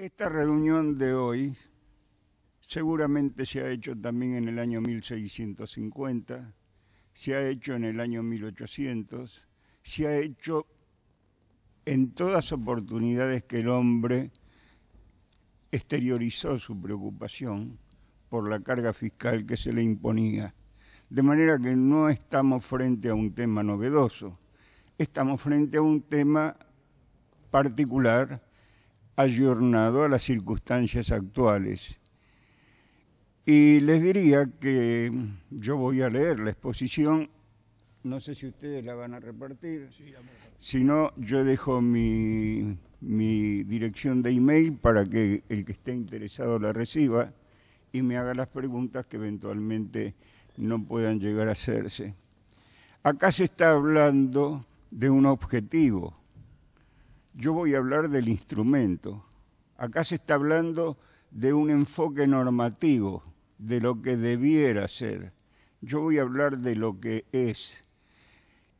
Esta reunión de hoy seguramente se ha hecho también en el año 1650, se ha hecho en el año 1800, se ha hecho en todas oportunidades que el hombre exteriorizó su preocupación por la carga fiscal que se le imponía. De manera que no estamos frente a un tema novedoso, estamos frente a un tema particular ayornado a las circunstancias actuales. Y les diría que yo voy a leer la exposición, no sé si ustedes la van a repartir, si no, yo dejo mi, mi dirección de email para que el que esté interesado la reciba y me haga las preguntas que eventualmente no puedan llegar a hacerse. Acá se está hablando de un objetivo, yo voy a hablar del instrumento. Acá se está hablando de un enfoque normativo, de lo que debiera ser. Yo voy a hablar de lo que es.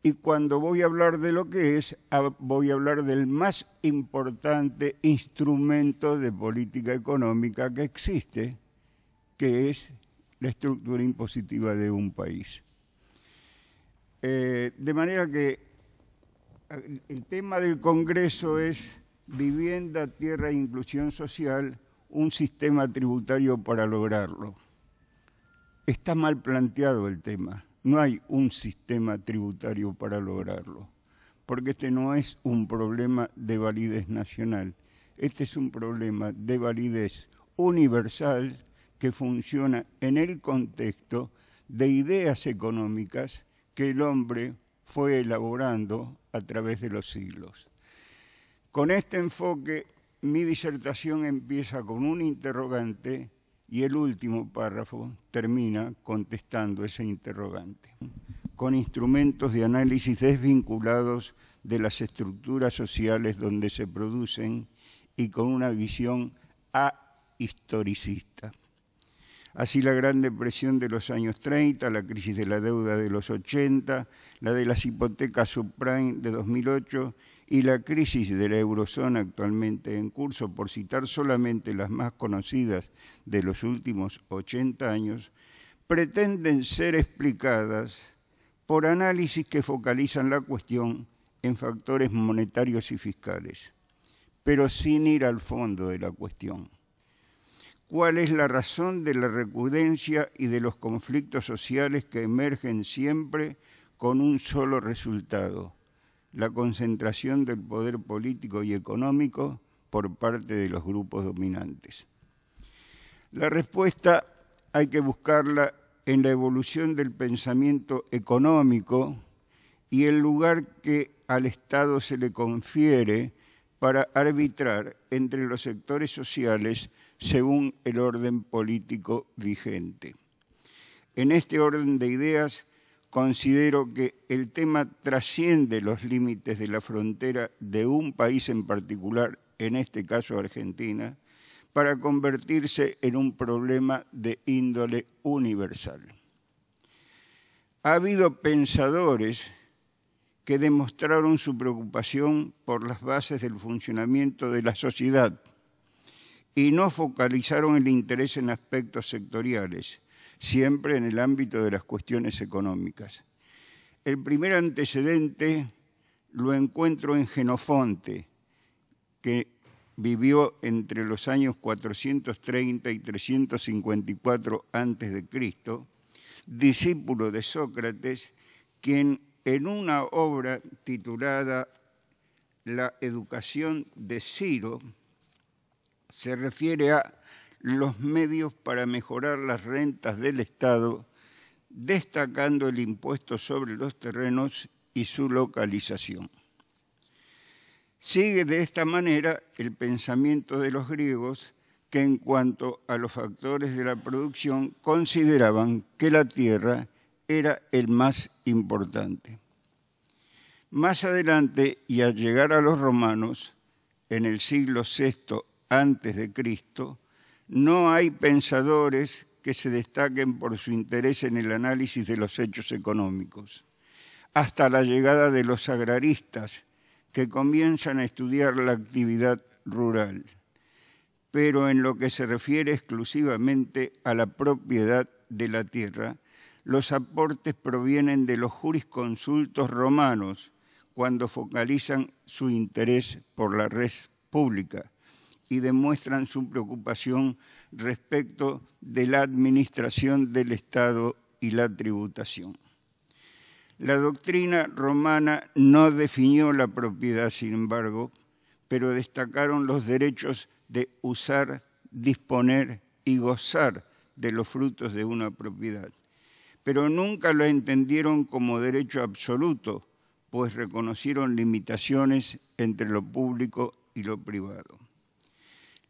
Y cuando voy a hablar de lo que es, voy a hablar del más importante instrumento de política económica que existe, que es la estructura impositiva de un país. Eh, de manera que el tema del Congreso es vivienda, tierra e inclusión social, un sistema tributario para lograrlo. Está mal planteado el tema. No hay un sistema tributario para lograrlo, porque este no es un problema de validez nacional. Este es un problema de validez universal que funciona en el contexto de ideas económicas que el hombre fue elaborando a través de los siglos. Con este enfoque, mi disertación empieza con un interrogante y el último párrafo termina contestando ese interrogante, con instrumentos de análisis desvinculados de las estructuras sociales donde se producen y con una visión ahistoricista. Así la Gran Depresión de los años 30, la crisis de la deuda de los 80, la de las hipotecas subprime de 2008 y la crisis de la eurozona actualmente en curso, por citar solamente las más conocidas de los últimos 80 años, pretenden ser explicadas por análisis que focalizan la cuestión en factores monetarios y fiscales, pero sin ir al fondo de la cuestión cuál es la razón de la recudencia y de los conflictos sociales que emergen siempre con un solo resultado, la concentración del poder político y económico por parte de los grupos dominantes. La respuesta hay que buscarla en la evolución del pensamiento económico y el lugar que al Estado se le confiere para arbitrar entre los sectores sociales según el orden político vigente. En este orden de ideas, considero que el tema trasciende los límites de la frontera de un país en particular, en este caso Argentina, para convertirse en un problema de índole universal. Ha habido pensadores que demostraron su preocupación por las bases del funcionamiento de la sociedad y no focalizaron el interés en aspectos sectoriales, siempre en el ámbito de las cuestiones económicas. El primer antecedente lo encuentro en Genofonte, que vivió entre los años 430 y 354 a.C., discípulo de Sócrates, quien en una obra titulada La educación de Ciro, se refiere a los medios para mejorar las rentas del Estado, destacando el impuesto sobre los terrenos y su localización. Sigue de esta manera el pensamiento de los griegos que en cuanto a los factores de la producción consideraban que la tierra era el más importante. Más adelante y al llegar a los romanos, en el siglo VI antes de Cristo, no hay pensadores que se destaquen por su interés en el análisis de los hechos económicos, hasta la llegada de los agraristas que comienzan a estudiar la actividad rural. Pero en lo que se refiere exclusivamente a la propiedad de la tierra, los aportes provienen de los jurisconsultos romanos cuando focalizan su interés por la res pública y demuestran su preocupación respecto de la administración del Estado y la tributación. La doctrina romana no definió la propiedad, sin embargo, pero destacaron los derechos de usar, disponer y gozar de los frutos de una propiedad. Pero nunca lo entendieron como derecho absoluto, pues reconocieron limitaciones entre lo público y lo privado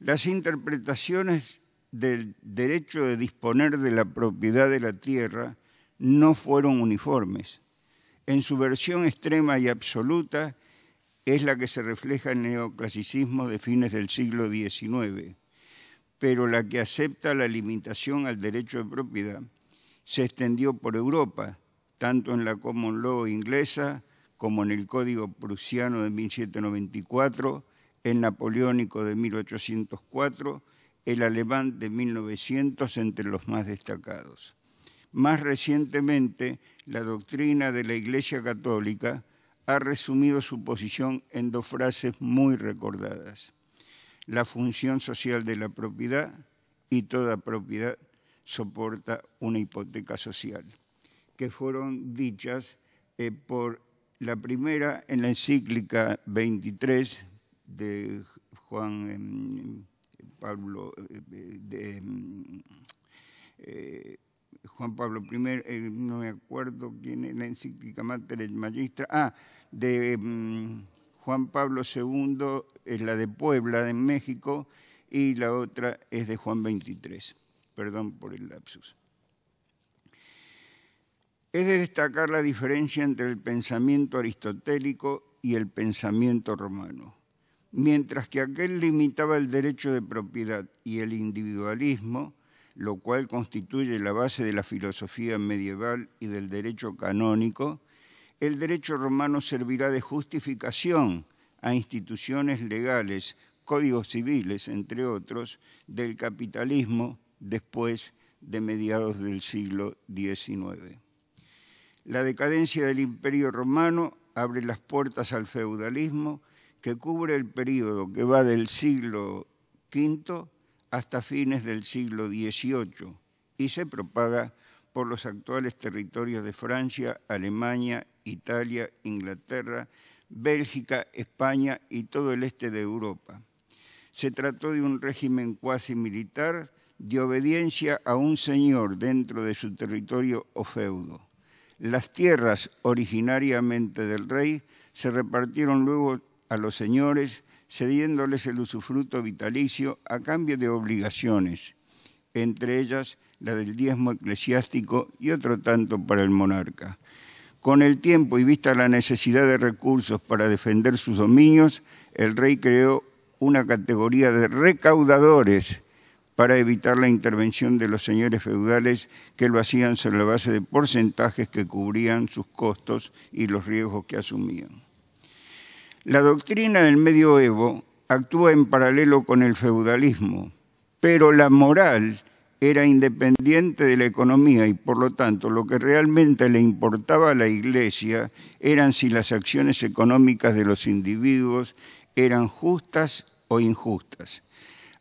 las interpretaciones del derecho de disponer de la propiedad de la tierra no fueron uniformes. En su versión extrema y absoluta es la que se refleja en el neoclasicismo de fines del siglo XIX, pero la que acepta la limitación al derecho de propiedad se extendió por Europa, tanto en la Common Law inglesa como en el Código Prusiano de 1794 el napoleónico de 1804, el alemán de 1900 entre los más destacados. Más recientemente, la doctrina de la Iglesia Católica ha resumido su posición en dos frases muy recordadas. La función social de la propiedad y toda propiedad soporta una hipoteca social, que fueron dichas eh, por la primera en la encíclica 23 de Juan em, Pablo eh, de, em, eh, Juan Pablo I, eh, no me acuerdo quién es la encíclica Mater Magistra, ah, de em, Juan Pablo II es la de Puebla, de México, y la otra es de Juan XXIII, Perdón por el lapsus. Es de destacar la diferencia entre el pensamiento aristotélico y el pensamiento romano mientras que aquel limitaba el derecho de propiedad y el individualismo, lo cual constituye la base de la filosofía medieval y del derecho canónico, el derecho romano servirá de justificación a instituciones legales, códigos civiles, entre otros, del capitalismo después de mediados del siglo XIX. La decadencia del imperio romano abre las puertas al feudalismo, que cubre el periodo que va del siglo V hasta fines del siglo XVIII y se propaga por los actuales territorios de Francia, Alemania, Italia, Inglaterra, Bélgica, España y todo el este de Europa. Se trató de un régimen cuasi militar de obediencia a un señor dentro de su territorio o feudo. Las tierras originariamente del rey se repartieron luego a los señores cediéndoles el usufruto vitalicio a cambio de obligaciones, entre ellas la del diezmo eclesiástico y otro tanto para el monarca. Con el tiempo y vista la necesidad de recursos para defender sus dominios, el rey creó una categoría de recaudadores para evitar la intervención de los señores feudales que lo hacían sobre la base de porcentajes que cubrían sus costos y los riesgos que asumían. La doctrina del medioevo actúa en paralelo con el feudalismo, pero la moral era independiente de la economía y por lo tanto lo que realmente le importaba a la Iglesia eran si las acciones económicas de los individuos eran justas o injustas.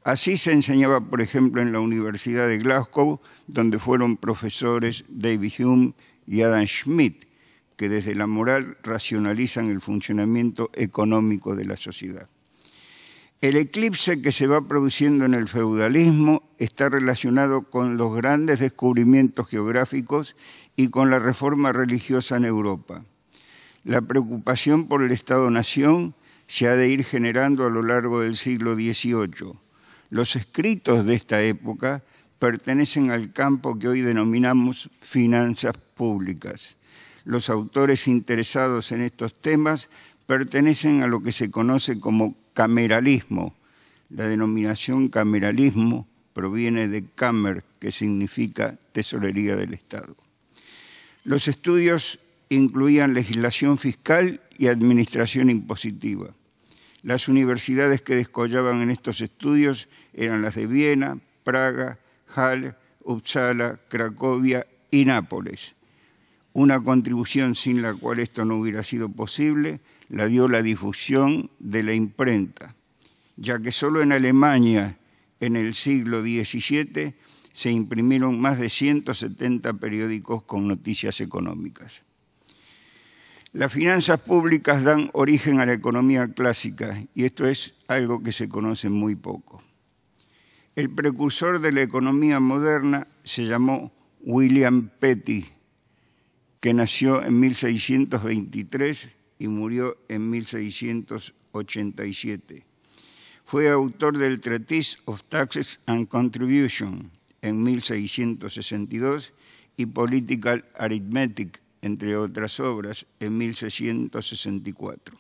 Así se enseñaba, por ejemplo, en la Universidad de Glasgow, donde fueron profesores David Hume y Adam Schmidt que desde la moral racionalizan el funcionamiento económico de la sociedad. El eclipse que se va produciendo en el feudalismo está relacionado con los grandes descubrimientos geográficos y con la reforma religiosa en Europa. La preocupación por el Estado-nación se ha de ir generando a lo largo del siglo XVIII. Los escritos de esta época pertenecen al campo que hoy denominamos finanzas públicas los autores interesados en estos temas pertenecen a lo que se conoce como cameralismo. La denominación cameralismo proviene de camer, que significa tesorería del Estado. Los estudios incluían legislación fiscal y administración impositiva. Las universidades que descollaban en estos estudios eran las de Viena, Praga, Halle, Uppsala, Cracovia y Nápoles. Una contribución sin la cual esto no hubiera sido posible la dio la difusión de la imprenta, ya que solo en Alemania en el siglo XVII se imprimieron más de 170 periódicos con noticias económicas. Las finanzas públicas dan origen a la economía clásica y esto es algo que se conoce muy poco. El precursor de la economía moderna se llamó William Petty que nació en 1623 y murió en 1687. Fue autor del Treatise of Taxes and Contribution en 1662 y Political Arithmetic, entre otras obras, en 1664.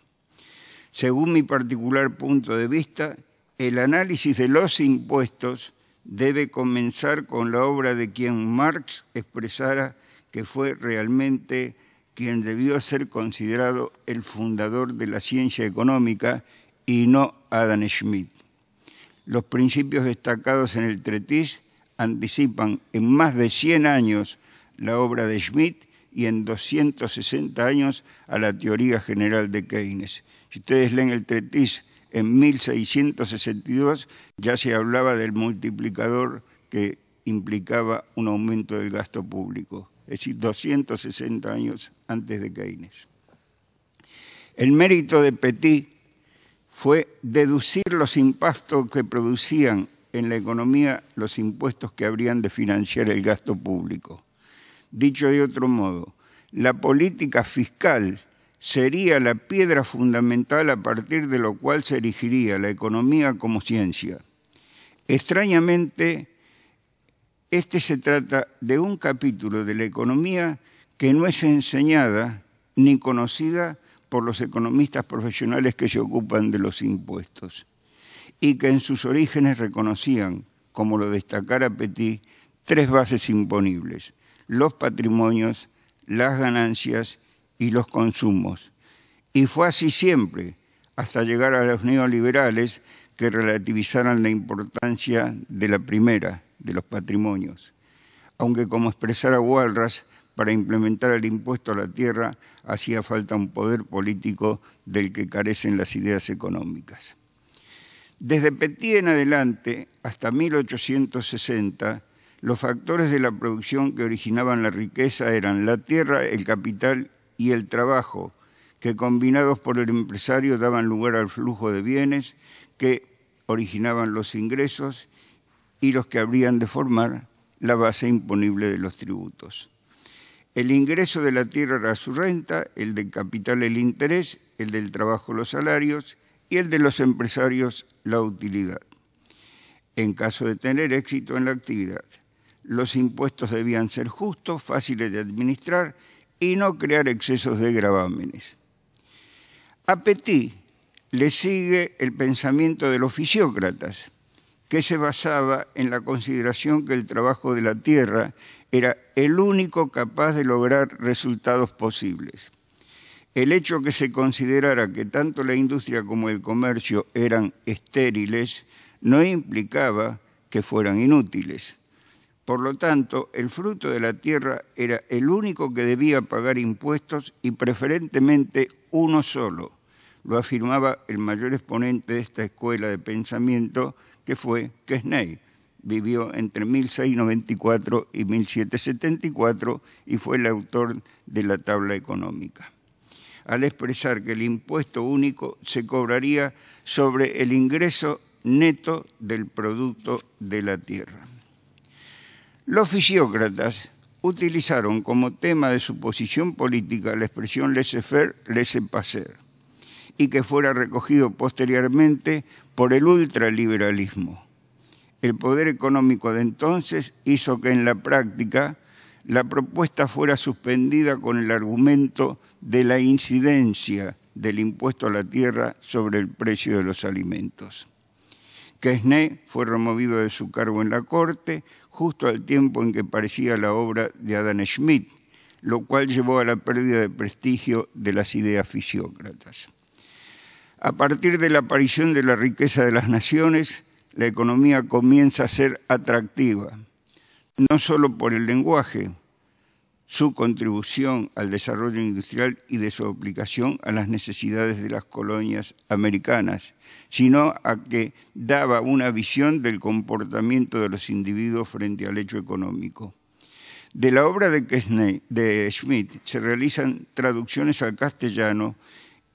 Según mi particular punto de vista, el análisis de los impuestos debe comenzar con la obra de quien Marx expresara que fue realmente quien debió ser considerado el fundador de la ciencia económica y no Adam Smith. Los principios destacados en el Tretis anticipan en más de 100 años la obra de Schmidt y en 260 años a la teoría general de Keynes. Si ustedes leen el Tretis en 1662 ya se hablaba del multiplicador que implicaba un aumento del gasto público es decir, 260 años antes de Keynes. El mérito de Petit fue deducir los impactos que producían en la economía los impuestos que habrían de financiar el gasto público. Dicho de otro modo, la política fiscal sería la piedra fundamental a partir de lo cual se erigiría la economía como ciencia. Extrañamente, este se trata de un capítulo de la economía que no es enseñada ni conocida por los economistas profesionales que se ocupan de los impuestos y que en sus orígenes reconocían, como lo destacara Petit, tres bases imponibles, los patrimonios, las ganancias y los consumos. Y fue así siempre, hasta llegar a los neoliberales que relativizaran la importancia de la primera de los patrimonios, aunque como expresara Walras, para implementar el impuesto a la tierra hacía falta un poder político del que carecen las ideas económicas. Desde Petit en adelante, hasta 1860, los factores de la producción que originaban la riqueza eran la tierra, el capital y el trabajo, que combinados por el empresario daban lugar al flujo de bienes que originaban los ingresos y los que habrían de formar la base imponible de los tributos. El ingreso de la tierra era su renta, el del capital el interés, el del trabajo los salarios y el de los empresarios la utilidad. En caso de tener éxito en la actividad, los impuestos debían ser justos, fáciles de administrar y no crear excesos de gravámenes. A Petit le sigue el pensamiento de los fisiócratas, que se basaba en la consideración que el trabajo de la tierra era el único capaz de lograr resultados posibles. El hecho que se considerara que tanto la industria como el comercio eran estériles no implicaba que fueran inútiles. Por lo tanto, el fruto de la tierra era el único que debía pagar impuestos y preferentemente uno solo. Lo afirmaba el mayor exponente de esta escuela de pensamiento, que fue que vivió entre 1694 y 1774 y fue el autor de la tabla económica. Al expresar que el impuesto único se cobraría sobre el ingreso neto del producto de la tierra. Los fisiócratas utilizaron como tema de su posición política la expresión laissez-faire, laissez-passer, y que fuera recogido posteriormente por el ultraliberalismo. El poder económico de entonces hizo que en la práctica la propuesta fuera suspendida con el argumento de la incidencia del impuesto a la tierra sobre el precio de los alimentos. Quesnay fue removido de su cargo en la corte justo al tiempo en que parecía la obra de Adam Schmidt, lo cual llevó a la pérdida de prestigio de las ideas fisiócratas. A partir de la aparición de la riqueza de las naciones, la economía comienza a ser atractiva, no solo por el lenguaje, su contribución al desarrollo industrial y de su aplicación a las necesidades de las colonias americanas, sino a que daba una visión del comportamiento de los individuos frente al hecho económico. De la obra de, Schmidt se realizan traducciones al castellano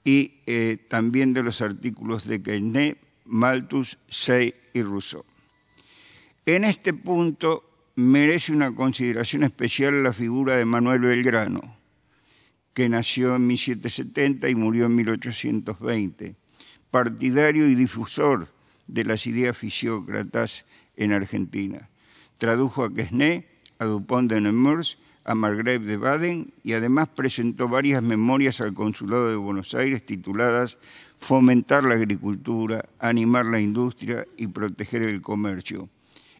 y eh, también de los artículos de Quesnay, Malthus, Say y Rousseau. En este punto merece una consideración especial la figura de Manuel Belgrano, que nació en 1770 y murió en 1820, partidario y difusor de las ideas fisiócratas en Argentina. Tradujo a Quesnay, a Dupont de Nemours a Margrave de Baden y además presentó varias memorias al Consulado de Buenos Aires tituladas Fomentar la agricultura, animar la industria y proteger el comercio.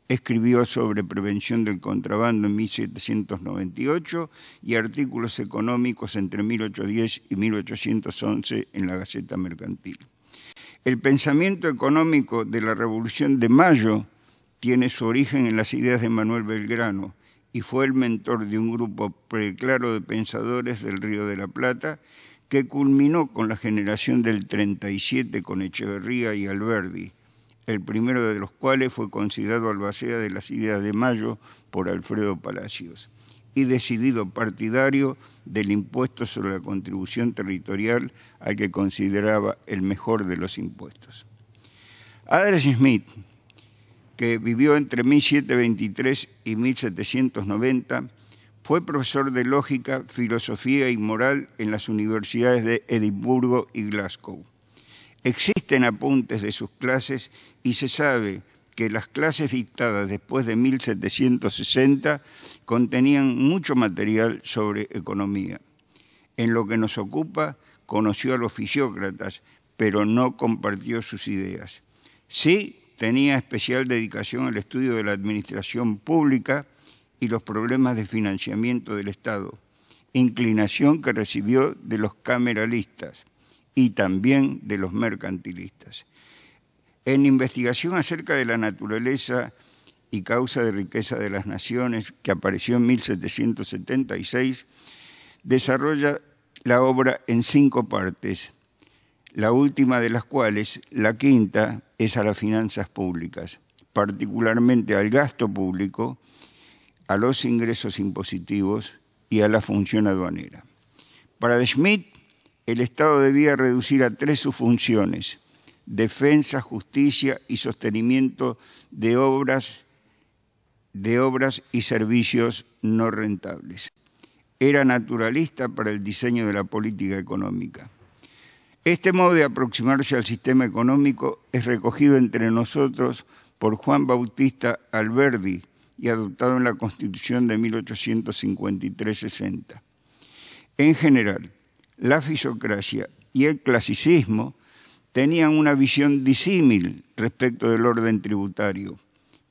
Escribió sobre prevención del contrabando en 1798 y artículos económicos entre 1810 y 1811 en la Gaceta Mercantil. El pensamiento económico de la Revolución de Mayo tiene su origen en las ideas de Manuel Belgrano, y fue el mentor de un grupo preclaro de pensadores del Río de la Plata que culminó con la generación del 37 con Echeverría y Alberdi, el primero de los cuales fue considerado albacea de las ideas de Mayo por Alfredo Palacios y decidido partidario del impuesto sobre la contribución territorial al que consideraba el mejor de los impuestos. Adler Smith, que vivió entre 1723 y 1790, fue profesor de lógica, filosofía y moral en las universidades de Edimburgo y Glasgow. Existen apuntes de sus clases y se sabe que las clases dictadas después de 1760 contenían mucho material sobre economía. En lo que nos ocupa, conoció a los fisiócratas, pero no compartió sus ideas. Sí, tenía especial dedicación al estudio de la administración pública y los problemas de financiamiento del Estado, inclinación que recibió de los cameralistas y también de los mercantilistas. En investigación acerca de la naturaleza y causa de riqueza de las naciones, que apareció en 1776, desarrolla la obra en cinco partes, la última de las cuales, la quinta, es a las finanzas públicas, particularmente al gasto público, a los ingresos impositivos y a la función aduanera. Para De Schmidt, el Estado debía reducir a tres sus funciones, defensa, justicia y sostenimiento de obras, de obras y servicios no rentables. Era naturalista para el diseño de la política económica. Este modo de aproximarse al sistema económico es recogido entre nosotros por Juan Bautista Alberdi y adoptado en la Constitución de 1853-60. En general, la fisocracia y el clasicismo tenían una visión disímil respecto del orden tributario,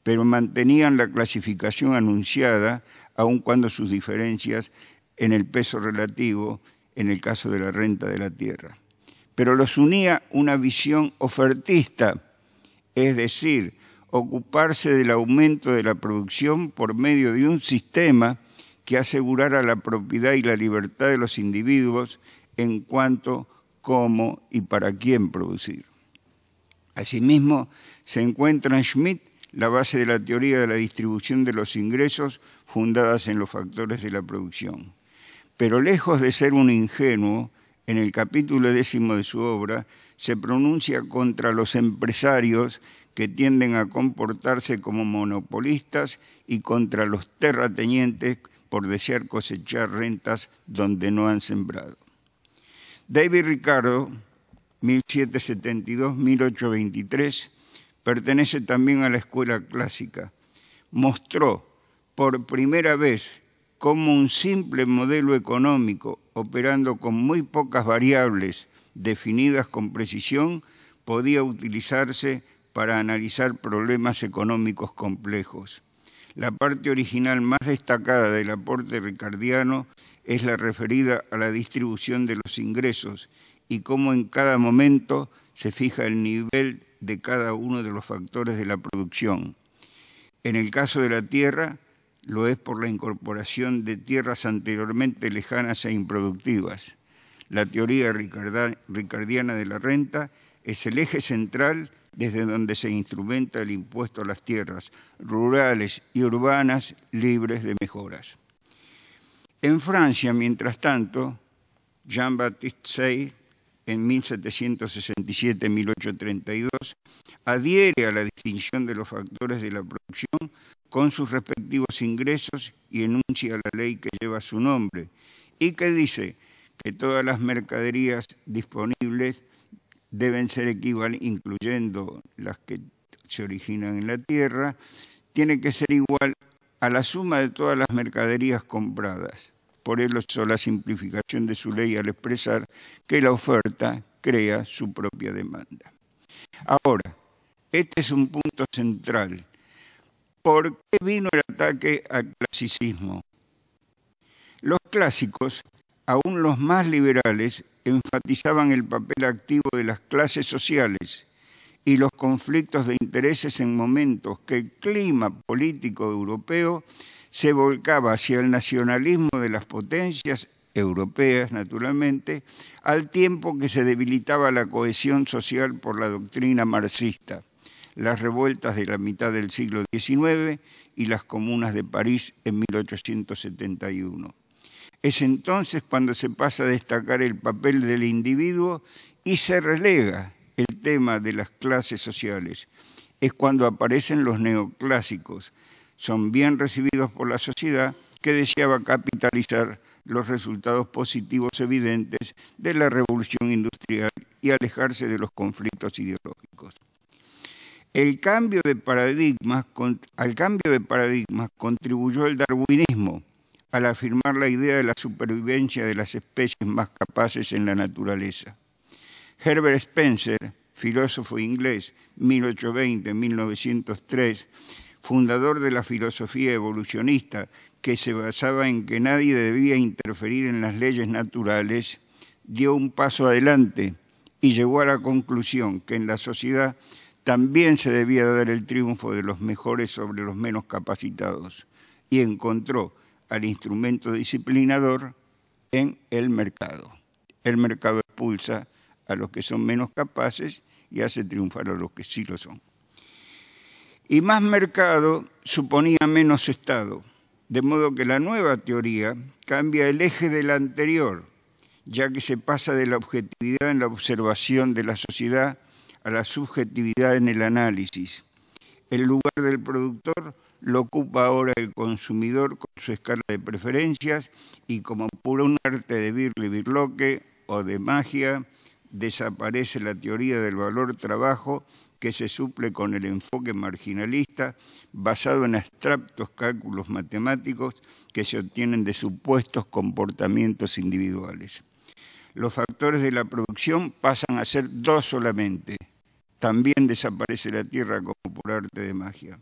pero mantenían la clasificación anunciada, aun cuando sus diferencias en el peso relativo, en el caso de la renta de la tierra pero los unía una visión ofertista, es decir, ocuparse del aumento de la producción por medio de un sistema que asegurara la propiedad y la libertad de los individuos en cuanto, cómo y para quién producir. Asimismo, se encuentra en Schmidt la base de la teoría de la distribución de los ingresos fundadas en los factores de la producción. Pero lejos de ser un ingenuo, en el capítulo décimo de su obra, se pronuncia contra los empresarios que tienden a comportarse como monopolistas y contra los terratenientes por desear cosechar rentas donde no han sembrado. David Ricardo, 1772-1823, pertenece también a la escuela clásica. Mostró por primera vez cómo un simple modelo económico operando con muy pocas variables definidas con precisión, podía utilizarse para analizar problemas económicos complejos. La parte original más destacada del aporte ricardiano es la referida a la distribución de los ingresos y cómo en cada momento se fija el nivel de cada uno de los factores de la producción. En el caso de la tierra, lo es por la incorporación de tierras anteriormente lejanas e improductivas. La teoría ricardiana de la renta es el eje central desde donde se instrumenta el impuesto a las tierras rurales y urbanas libres de mejoras. En Francia, mientras tanto, Jean-Baptiste Say en 1767-1832, adhiere a la distinción de los factores de la producción con sus respectivos ingresos y enuncia la ley que lleva su nombre y que dice que todas las mercaderías disponibles deben ser equivalentes, incluyendo las que se originan en la tierra, tiene que ser igual a la suma de todas las mercaderías compradas por eso la simplificación de su ley al expresar que la oferta crea su propia demanda. Ahora, este es un punto central. ¿Por qué vino el ataque al clasicismo? Los clásicos, aún los más liberales, enfatizaban el papel activo de las clases sociales y los conflictos de intereses en momentos que el clima político europeo se volcaba hacia el nacionalismo de las potencias europeas, naturalmente, al tiempo que se debilitaba la cohesión social por la doctrina marxista, las revueltas de la mitad del siglo XIX y las comunas de París en 1871. Es entonces cuando se pasa a destacar el papel del individuo y se relega el tema de las clases sociales. Es cuando aparecen los neoclásicos. Son bien recibidos por la sociedad que deseaba capitalizar los resultados positivos evidentes de la revolución industrial y alejarse de los conflictos ideológicos. El cambio de al cambio de paradigmas contribuyó el darwinismo al afirmar la idea de la supervivencia de las especies más capaces en la naturaleza. Herbert Spencer, filósofo inglés, 1820-1903, fundador de la filosofía evolucionista, que se basaba en que nadie debía interferir en las leyes naturales, dio un paso adelante y llegó a la conclusión que en la sociedad también se debía dar el triunfo de los mejores sobre los menos capacitados y encontró al instrumento disciplinador en el mercado. El mercado expulsa a los que son menos capaces y hace triunfar a los que sí lo son. Y más mercado suponía menos Estado, de modo que la nueva teoría cambia el eje la anterior, ya que se pasa de la objetividad en la observación de la sociedad a la subjetividad en el análisis. El lugar del productor lo ocupa ahora el consumidor con su escala de preferencias y como pura un arte de y Birloque o de magia, desaparece la teoría del valor trabajo que se suple con el enfoque marginalista basado en abstractos cálculos matemáticos que se obtienen de supuestos comportamientos individuales. Los factores de la producción pasan a ser dos solamente. También desaparece la tierra como por arte de magia.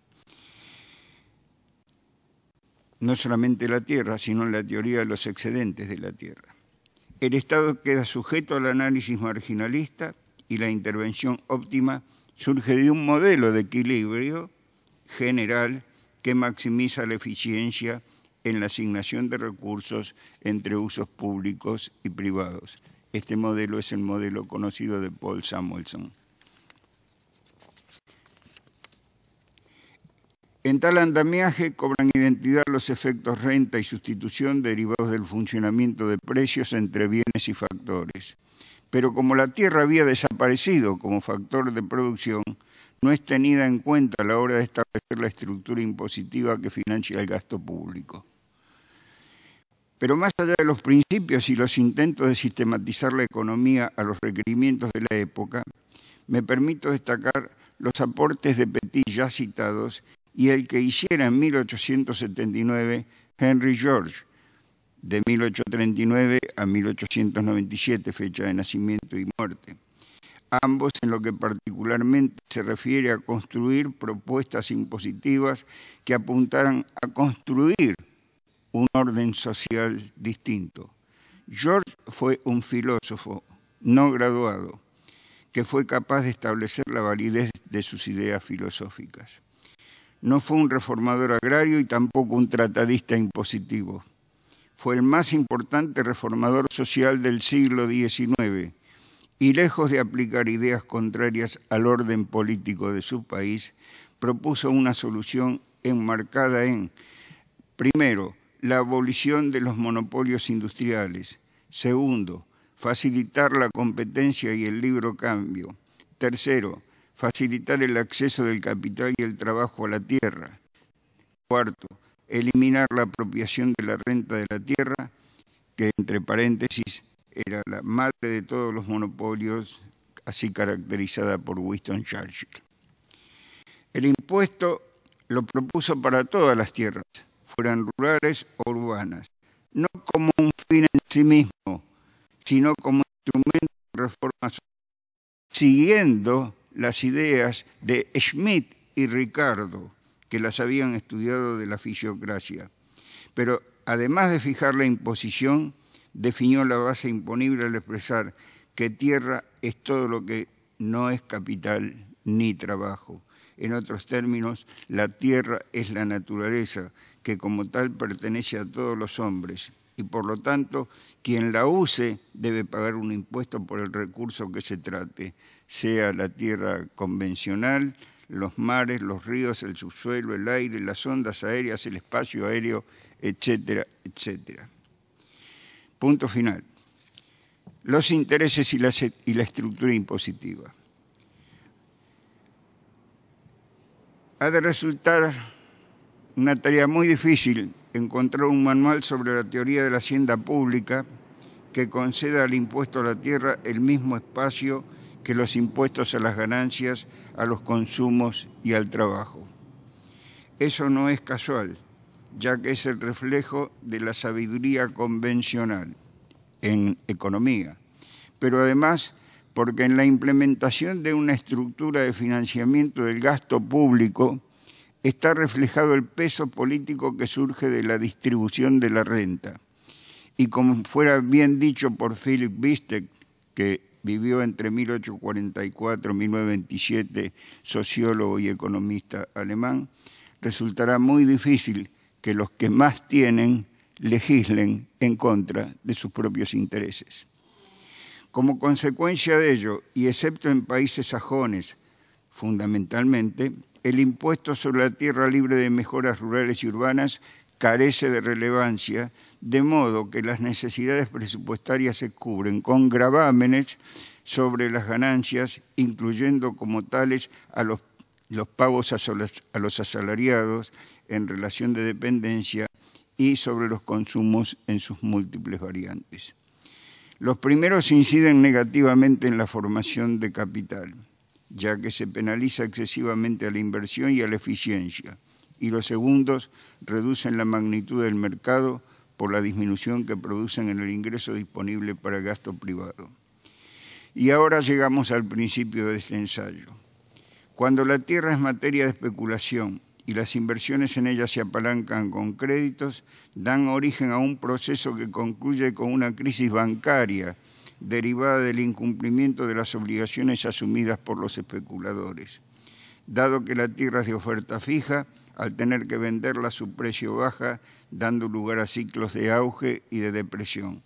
No solamente la tierra, sino la teoría de los excedentes de la tierra el Estado queda sujeto al análisis marginalista y la intervención óptima surge de un modelo de equilibrio general que maximiza la eficiencia en la asignación de recursos entre usos públicos y privados. Este modelo es el modelo conocido de Paul Samuelson. En tal andamiaje cobran identidad los efectos renta y sustitución derivados del funcionamiento de precios entre bienes y factores. Pero como la tierra había desaparecido como factor de producción, no es tenida en cuenta a la hora de establecer la estructura impositiva que financia el gasto público. Pero más allá de los principios y los intentos de sistematizar la economía a los requerimientos de la época, me permito destacar los aportes de Petit ya citados y el que hiciera en 1879 Henry George, de 1839 a 1897, fecha de nacimiento y muerte. Ambos en lo que particularmente se refiere a construir propuestas impositivas que apuntaran a construir un orden social distinto. George fue un filósofo no graduado que fue capaz de establecer la validez de sus ideas filosóficas. No fue un reformador agrario y tampoco un tratadista impositivo. Fue el más importante reformador social del siglo XIX y lejos de aplicar ideas contrarias al orden político de su país, propuso una solución enmarcada en, primero, la abolición de los monopolios industriales, segundo, facilitar la competencia y el libre cambio, tercero, facilitar el acceso del capital y el trabajo a la tierra. Cuarto, eliminar la apropiación de la renta de la tierra, que entre paréntesis era la madre de todos los monopolios, así caracterizada por Winston Churchill. El impuesto lo propuso para todas las tierras, fueran rurales o urbanas, no como un fin en sí mismo, sino como instrumento de reforma social, siguiendo las ideas de Schmidt y Ricardo, que las habían estudiado de la fisiocracia. Pero además de fijar la imposición, definió la base imponible al expresar que tierra es todo lo que no es capital ni trabajo. En otros términos, la tierra es la naturaleza, que como tal pertenece a todos los hombres, y por lo tanto, quien la use debe pagar un impuesto por el recurso que se trate, sea la tierra convencional, los mares, los ríos, el subsuelo, el aire, las ondas aéreas, el espacio aéreo, etcétera, etcétera. Punto final. Los intereses y la, estructura impositiva. Ha de resultar una tarea muy difícil encontrar un manual sobre la teoría de la hacienda pública que conceda al impuesto a la tierra el mismo espacio que los impuestos a las ganancias, a los consumos y al trabajo. Eso no es casual, ya que es el reflejo de la sabiduría convencional en economía, pero además porque en la implementación de una estructura de financiamiento del gasto público está reflejado el peso político que surge de la distribución de la renta. Y como fuera bien dicho por Philip Bistek, que vivió entre 1844 y 1927, sociólogo y economista alemán, resultará muy difícil que los que más tienen legislen en contra de sus propios intereses. Como consecuencia de ello, y excepto en países sajones fundamentalmente, el impuesto sobre la tierra libre de mejoras rurales y urbanas carece de relevancia de modo que las necesidades presupuestarias se cubren con gravámenes sobre las ganancias, incluyendo como tales a los, pagos a, a los asalariados en relación de dependencia y sobre los consumos en sus múltiples variantes. Los primeros inciden negativamente en la formación de capital, ya que se penaliza excesivamente a la inversión y a la eficiencia, y los segundos reducen la magnitud del mercado por la disminución que producen en el ingreso disponible para el gasto privado. Y ahora llegamos al principio de este ensayo. Cuando la tierra es materia de especulación y las inversiones en ella se apalancan con créditos, dan origen a un proceso que concluye con una crisis bancaria derivada del incumplimiento de las obligaciones asumidas por los especuladores. Dado que la tierra es de oferta fija, al tener que venderla a su precio baja, dando lugar a ciclos de auge y de depresión.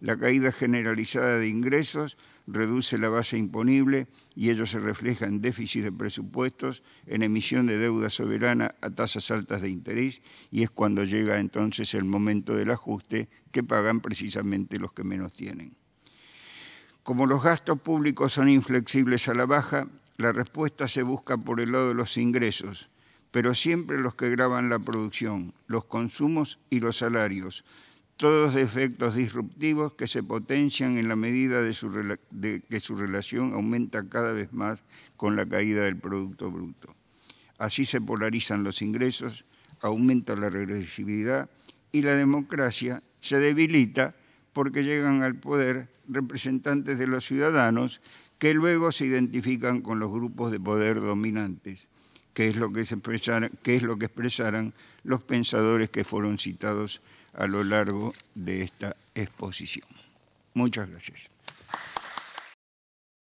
La caída generalizada de ingresos reduce la base imponible y ello se refleja en déficit de presupuestos, en emisión de deuda soberana a tasas altas de interés y es cuando llega entonces el momento del ajuste que pagan precisamente los que menos tienen. Como los gastos públicos son inflexibles a la baja, la respuesta se busca por el lado de los ingresos, pero siempre los que graban la producción, los consumos y los salarios, todos efectos disruptivos que se potencian en la medida de, de que su relación aumenta cada vez más con la caída del Producto Bruto. Así se polarizan los ingresos, aumenta la regresividad y la democracia se debilita porque llegan al poder representantes de los ciudadanos que luego se identifican con los grupos de poder dominantes Qué es lo que, expresarán es lo que expresaran los pensadores que fueron citados a lo largo de esta exposición. Muchas gracias.